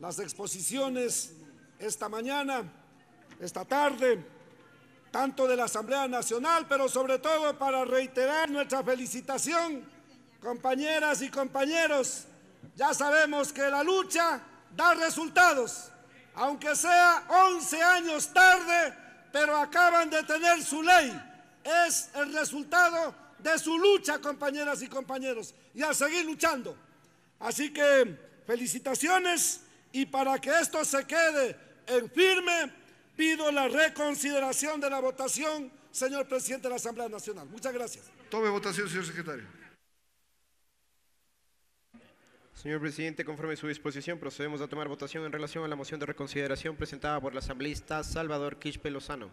las exposiciones esta mañana, esta tarde, tanto de la Asamblea Nacional, pero sobre todo para reiterar nuestra felicitación, compañeras y compañeros, ya sabemos que la lucha da resultados, aunque sea 11 años tarde, pero acaban de tener su ley. Es el resultado de su lucha, compañeras y compañeros, y a seguir luchando. Así que Felicitaciones y para que esto se quede en firme, pido la reconsideración de la votación, señor presidente de la Asamblea Nacional. Muchas gracias. Tome votación, señor secretario. Señor presidente, conforme a su disposición, procedemos a tomar votación en relación a la moción de reconsideración presentada por la asambleísta Salvador Quispe Lozano.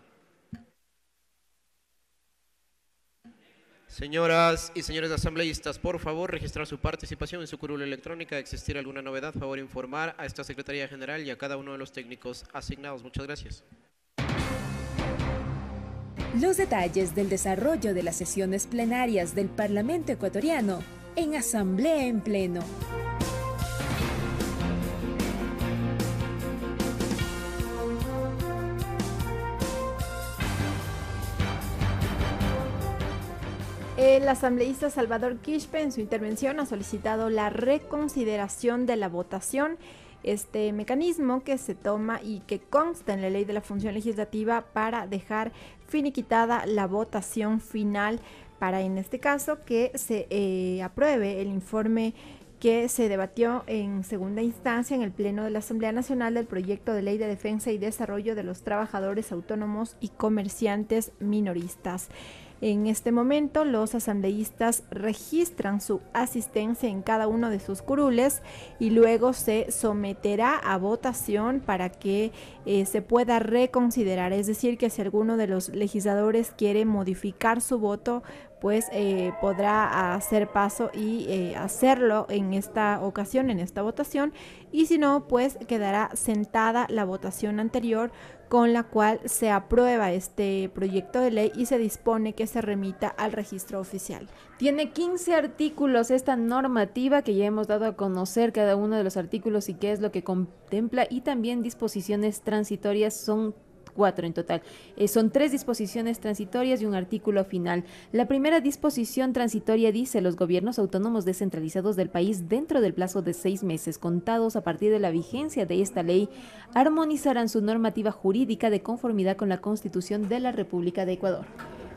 Señoras y señores asambleístas, por favor, registrar su participación en su curul electrónica. Existir alguna novedad, favor informar a esta Secretaría General y a cada uno de los técnicos asignados. Muchas gracias. Los detalles del desarrollo de las sesiones plenarias del Parlamento ecuatoriano en Asamblea en Pleno. El asambleísta Salvador Quispe en su intervención ha solicitado la reconsideración de la votación este mecanismo que se toma y que consta en la ley de la función legislativa para dejar finiquitada la votación final para en este caso que se eh, apruebe el informe que se debatió en segunda instancia en el Pleno de la Asamblea Nacional del proyecto de ley de defensa y desarrollo de los trabajadores autónomos y comerciantes minoristas. En este momento, los asambleístas registran su asistencia en cada uno de sus curules y luego se someterá a votación para que eh, se pueda reconsiderar. Es decir, que si alguno de los legisladores quiere modificar su voto, pues eh, podrá hacer paso y eh, hacerlo en esta ocasión, en esta votación. Y si no, pues quedará sentada la votación anterior con la cual se aprueba este proyecto de ley y se dispone que se remita al registro oficial. Tiene 15 artículos esta normativa que ya hemos dado a conocer cada uno de los artículos y qué es lo que contempla y también disposiciones transitorias son cuatro en total. Eh, son tres disposiciones transitorias y un artículo final. La primera disposición transitoria dice los gobiernos autónomos descentralizados del país dentro del plazo de seis meses contados a partir de la vigencia de esta ley armonizarán su normativa jurídica de conformidad con la Constitución de la República de Ecuador.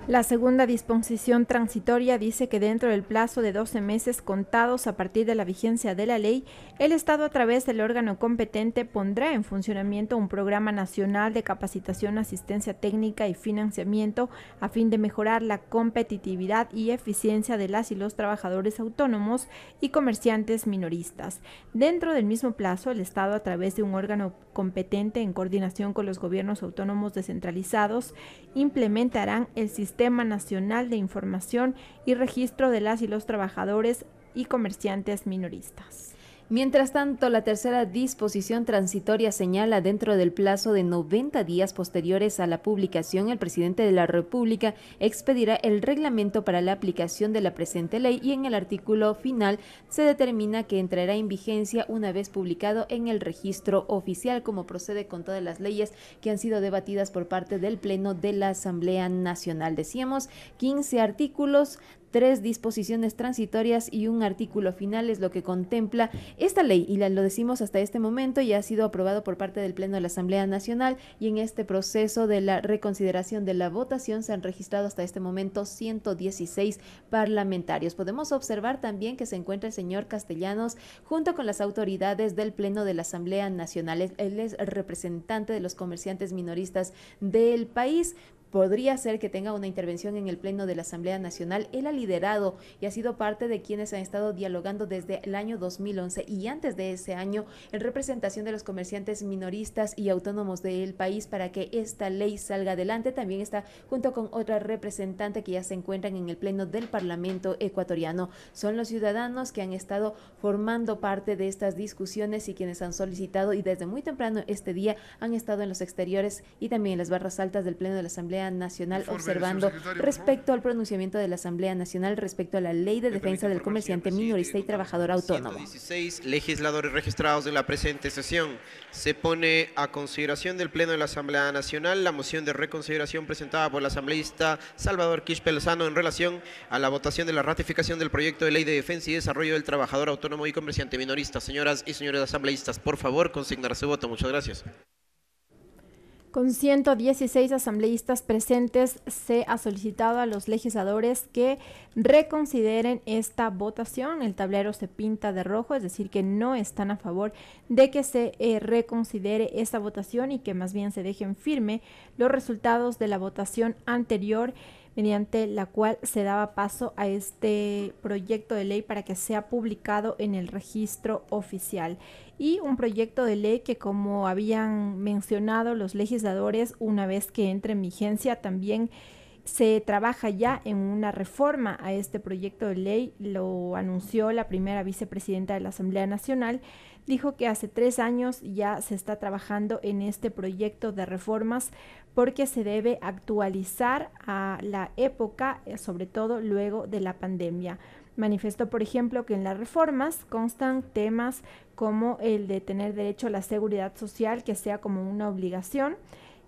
La segunda disposición transitoria dice que dentro del plazo de 12 meses contados a partir de la vigencia de la ley, el Estado a través del órgano competente pondrá en funcionamiento un programa nacional de capacitación, asistencia técnica y financiamiento a fin de mejorar la competitividad y eficiencia de las y los trabajadores autónomos y comerciantes minoristas. Dentro del mismo plazo, el Estado a través de un órgano competente en coordinación con los gobiernos autónomos descentralizados implementarán el sistema Sistema Nacional de Información y Registro de las y los Trabajadores y Comerciantes Minoristas. Mientras tanto, la tercera disposición transitoria señala dentro del plazo de 90 días posteriores a la publicación, el presidente de la República expedirá el reglamento para la aplicación de la presente ley y en el artículo final se determina que entrará en vigencia una vez publicado en el registro oficial, como procede con todas las leyes que han sido debatidas por parte del Pleno de la Asamblea Nacional. Decíamos 15 artículos tres disposiciones transitorias y un artículo final es lo que contempla esta ley y lo decimos hasta este momento ya ha sido aprobado por parte del Pleno de la Asamblea Nacional y en este proceso de la reconsideración de la votación se han registrado hasta este momento 116 parlamentarios. Podemos observar también que se encuentra el señor Castellanos junto con las autoridades del Pleno de la Asamblea Nacional. Él es representante de los comerciantes minoristas del país podría ser que tenga una intervención en el Pleno de la Asamblea Nacional. Él ha liderado y ha sido parte de quienes han estado dialogando desde el año 2011 y antes de ese año en representación de los comerciantes minoristas y autónomos del país para que esta ley salga adelante. También está junto con otra representante que ya se encuentran en el Pleno del Parlamento ecuatoriano. Son los ciudadanos que han estado formando parte de estas discusiones y quienes han solicitado y desde muy temprano este día han estado en los exteriores y también en las barras altas del Pleno de la Asamblea Nacional observando respecto al pronunciamiento de la Asamblea Nacional respecto a la Ley de Defensa del Comerciante Minorista y Trabajador Autónomo. 16 legisladores registrados de la presente sesión. Se pone a consideración del Pleno de la Asamblea Nacional la moción de reconsideración presentada por el asambleísta Salvador Quispe Lozano en relación a la votación de la ratificación del proyecto de Ley de Defensa y Desarrollo del Trabajador Autónomo y Comerciante Minorista. Señoras y señores asambleístas, por favor, consignar su voto. Muchas gracias. Con 116 asambleístas presentes, se ha solicitado a los legisladores que reconsideren esta votación. El tablero se pinta de rojo, es decir, que no están a favor de que se eh, reconsidere esta votación y que más bien se dejen firme los resultados de la votación anterior mediante la cual se daba paso a este proyecto de ley para que sea publicado en el registro oficial. Y un proyecto de ley que, como habían mencionado los legisladores, una vez que entre en vigencia también se trabaja ya en una reforma a este proyecto de ley, lo anunció la primera vicepresidenta de la Asamblea Nacional, dijo que hace tres años ya se está trabajando en este proyecto de reformas porque se debe actualizar a la época, eh, sobre todo luego de la pandemia. Manifestó, por ejemplo, que en las reformas constan temas como el de tener derecho a la seguridad social, que sea como una obligación,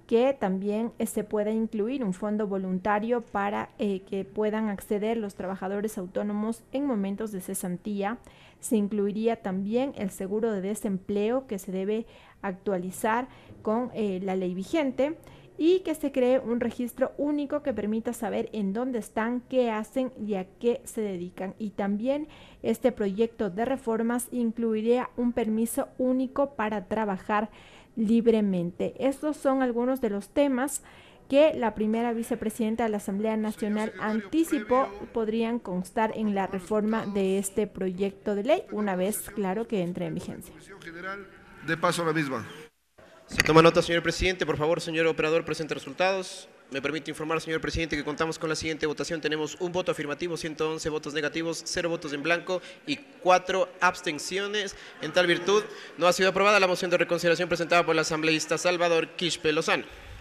que también se este, pueda incluir un fondo voluntario para eh, que puedan acceder los trabajadores autónomos en momentos de cesantía. Se incluiría también el seguro de desempleo que se debe actualizar con eh, la ley vigente y que se cree un registro único que permita saber en dónde están, qué hacen y a qué se dedican. Y también este proyecto de reformas incluiría un permiso único para trabajar libremente. Estos son algunos de los temas que la primera vicepresidenta de la Asamblea Nacional anticipó podrían constar en la reforma de este proyecto de ley, una vez, claro, que entre en vigencia. De paso la misma. Se toma nota, señor presidente. Por favor, señor operador, presente resultados. Me permite informar, señor presidente, que contamos con la siguiente votación. Tenemos un voto afirmativo, 111 votos negativos, cero votos en blanco y cuatro abstenciones. En tal virtud, no ha sido aprobada la moción de reconsideración presentada por el asambleísta Salvador Quispe Lozano.